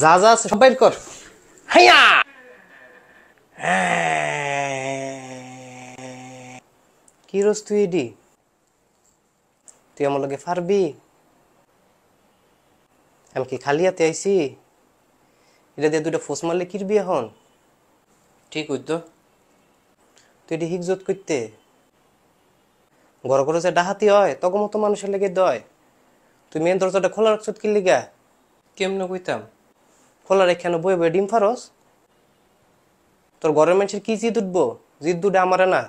যা যা আছে সবাই কর হাইয়া কি রস তুই এডি তুই আমার লগে ফারবি আমি কি খালি হাতে আইসি এটা দিয়ে দুটা ফোস মারলে কিরবি এখন ঠিক হইতো তুই এটি হিকজত করতে ঘর ঘরে যে ডাহাতি হয় তখন মতো মানুষের লেগে দয় তুই মেন দরজাটা খোলা রাখছত কি লিগা কেমনে কইতাম খোলা রেখে বয়ে বয়ে ডিম ফারস তোর গরমের মানুষের কি জিদ উঠবো জিদ দুটা আমার না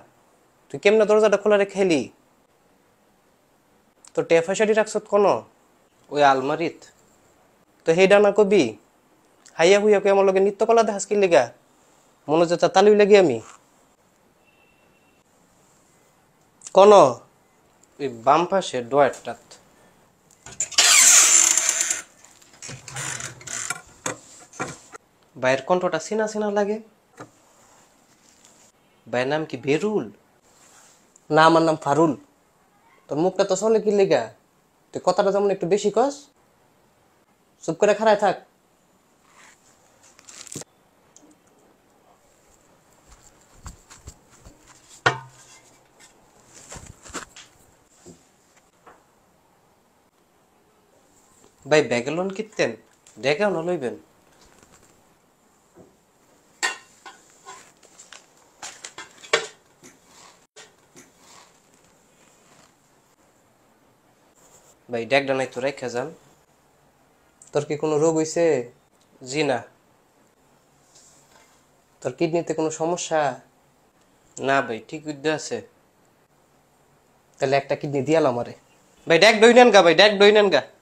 তুই কেমনে দরজাটা খোলা রেখে খেলি তোর টেফাশাড়ি রাখছ কোনো ওই আলমারিত তো হে ডানা কবি হাইয়া হুইয়া কে আমার লগে নিত্যকলা দেখাস কি লেগা মনে যে তালিউ লাগি আমি কোন ওই বাম পাশে ডয়েরটাত ভাইয়ের কণ্ঠটা সিনা সিনা লাগে ভাইয়ের নাম কি বেরুল না আমার নাম ফারুল তোর মুখটা তো সলে কি লেগা তুই কথাটা যেমন একটু বেশি কস চুপ করে খারায় থাক ভাই ব্যাগে লোন কিনতেন ডেকে না লইবেন ভাই ড্যাকডা নাই তো রেখা যান তোর কি কোনো রোগ হইছে জি না তোর কিডনিতে কোনো সমস্যা না ভাই ঠিক বুদ্ধি আছে তাহলে একটা কিডনি দিয়ালাম আরে ভাই ডাক ডইনেন গা ভাই ড্যাক ডইনেন গা